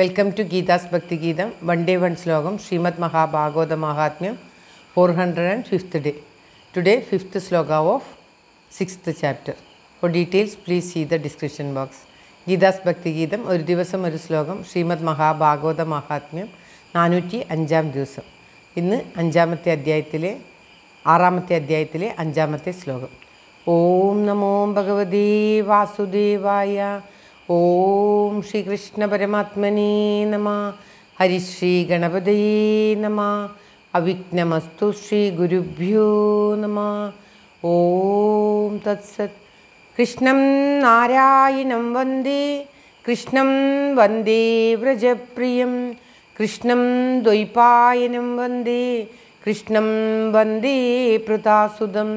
welcome to Geetha's Bhaktigeetham one day one ശ്ലോകം Srimad Mahabhagavata Mahatmyam four hundred and fifth day today fifth ശ്ലോക of sixth chapter for details please see the description box Geetha's Bhaktigeetham ഒരു ദിവസം ഒരു ശ്ലോകം ശ്രീമദ് മഹാഭാഗവത മഹാത്മ്യം നാനൂറ്റി അഞ്ചാം ദിവസം ഇന്ന് അഞ്ചാമത്തെ അധ്യായത്തിലെ ആറാമത്തെ അധ്യായത്തിലെ അഞ്ചാമത്തെ ശ്ലോകം ഓം നമോ ഭഗവതി വാസുദേവായ ഓം ശ്രീകൃഷ്ണ പരമാത്മനേ നമ ഹരിശ്രീ ഗണപതേ നമ അവിഘ്നമസ്തു ശ്രീ ഗുരുഭ്യോ നമ ഓം തത്സത് കൃഷ്ണം നാരായണം വന്ദേ കൃഷ്ണം വന്ദേ വ്രജപ്രിയം കൃഷ്ണം ദ്വൈപായനം വന്ദേ കൃഷ്ണം വന്ദേ പ്രതാസുദം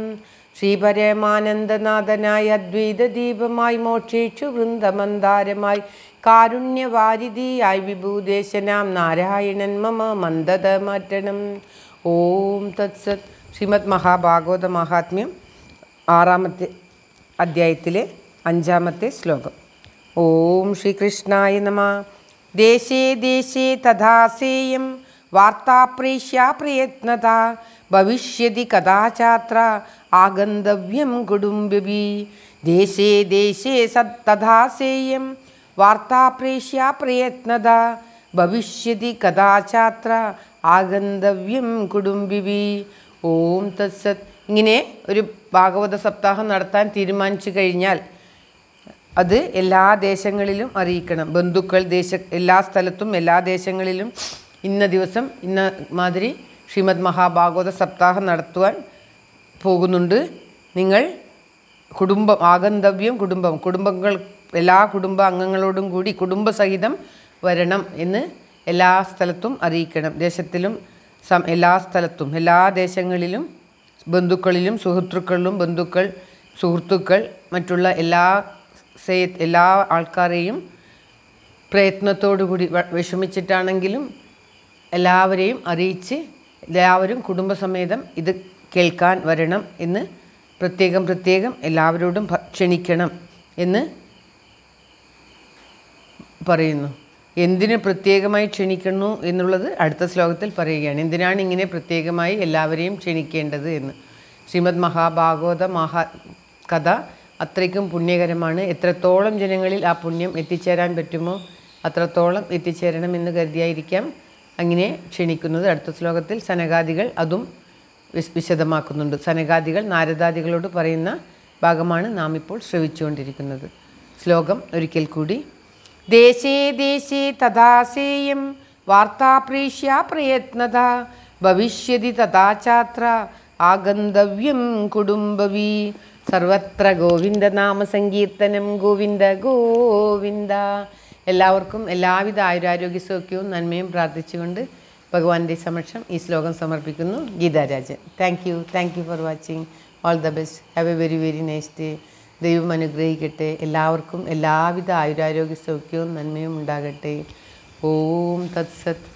ശ്രീപരമാനന്ദനാഥനായി അദ്വൈത ദീപമായി മോക്ഷിച്ചു വൃന്ദമന്ദാരമായി കാരുണ്യവാരിധിയായി വിഭൂദേശനാം നാരായണൻ മമ മന്ദത മറ്റണം ഓം തത്സത് ശ്രീമദ് മഹാഭാഗവത മഹാത്മ്യം ആറാമത്തെ അധ്യായത്തിലെ അഞ്ചാമത്തെ ശ്ലോകം ഓം ശ്രീകൃഷ്ണായ നമ ദേശേ ദേശേ തഥാസേയം വാർത്താപ്രേഷ്യ പ്രയത്നത ഭവിഷ്യതി കഥാചാത്ര ആഗന്തവ്യം കുടുംബി ദേശേ ദേശേ സത്തഥാ സേയം പ്രേഷ്യ പ്രയത്നത ഭവിഷ്യതി കഥാചാത്ര ആഗന്തവ്യം കുടുംബിബി ഓം തത്സത് ഇങ്ങനെ ഒരു ഭാഗവത സപ്താഹം നടത്താൻ തീരുമാനിച്ചു കഴിഞ്ഞാൽ അത് എല്ലാ ദേശങ്ങളിലും അറിയിക്കണം ബന്ധുക്കൾ ദേശ എല്ലാ സ്ഥലത്തും എല്ലാ ദേശങ്ങളിലും ഇന്ന ദിവസം ഇന്ന മാതിരി ശ്രീമദ് മഹാഭാഗവത സപ്താഹം നടത്തുവാൻ പോകുന്നുണ്ട് നിങ്ങൾ കുടുംബം ആഗന്തവ്യം കുടുംബം കുടുംബങ്ങൾ എല്ലാ കുടുംബ അംഗങ്ങളോടും കൂടി കുടുംബസഹിതം വരണം എന്ന് എല്ലാ സ്ഥലത്തും അറിയിക്കണം ദേശത്തിലും എല്ലാ സ്ഥലത്തും എല്ലാ ദേശങ്ങളിലും ബന്ധുക്കളിലും സുഹൃത്തുക്കളിലും ബന്ധുക്കൾ സുഹൃത്തുക്കൾ മറ്റുള്ള എല്ലാ സേ എല്ലാ ആൾക്കാരെയും പ്രയത്നത്തോടു കൂടി വിഷമിച്ചിട്ടാണെങ്കിലും എല്ലാവരെയും അറിയിച്ച് എല്ലാവരും കുടുംബസമേതം ഇത് കേൾക്കാൻ വരണം എന്ന് പ്രത്യേകം പ്രത്യേകം എല്ലാവരോടും ക്ഷണിക്കണം എന്ന് പറയുന്നു എന്തിനു പ്രത്യേകമായി ക്ഷണിക്കുന്നു എന്നുള്ളത് അടുത്ത ശ്ലോകത്തിൽ പറയുകയാണ് എന്തിനാണ് ഇങ്ങനെ പ്രത്യേകമായി എല്ലാവരെയും ക്ഷണിക്കേണ്ടത് എന്ന് ശ്രീമദ് മഹാഭാഗവത മഹാ കഥ അത്രയ്ക്കും പുണ്യകരമാണ് എത്രത്തോളം ജനങ്ങളിൽ ആ പുണ്യം എത്തിച്ചേരാൻ പറ്റുമോ അത്രത്തോളം എത്തിച്ചേരണമെന്ന് കരുതിയായിരിക്കാം അങ്ങനെ ക്ഷണിക്കുന്നത് അടുത്ത ശ്ലോകത്തിൽ സനകാദികൾ അതും വിശദമാക്കുന്നുണ്ട് സനഗാദികൾ നാരദാദികളോട് പറയുന്ന ഭാഗമാണ് നാം ഇപ്പോൾ ശ്രവിച്ചുകൊണ്ടിരിക്കുന്നത് ശ്ലോകം ഒരിക്കൽ കൂടി ദേശേ ദേശേ തഥാസേയം വാർത്താപ്രേഷ്യ പ്രയത്നത ഭവിഷ്യതി തഥാചാത്ര ആഗന്ധവ്യം കുടുംബവി സർവത്ര ഗോവിന്ദ നാമസങ്കീർത്തനം ഗോവിന്ദ ഗോവിന്ദ എല്ലാവർക്കും എല്ലാവിധ ആയുരാരോഗ്യ സൗഖ്യവും നന്മയും പ്രാർത്ഥിച്ചുകൊണ്ട് ഭഗവാന്റെ സമക്ഷം ഈ ശ്ലോകം സമർപ്പിക്കുന്നു Geetharajan thank you thank you for watching all the best have a very very nice day ദൈവം അനുഗ്രഹിക്കട്ടെ എല്ലാവർക്കും എല്ലാവിധ ആയുരാരോഗ്യ സൗഖ്യവും നന്മയും ഉണ്ടാകട്ടെ ഓം തത്സത്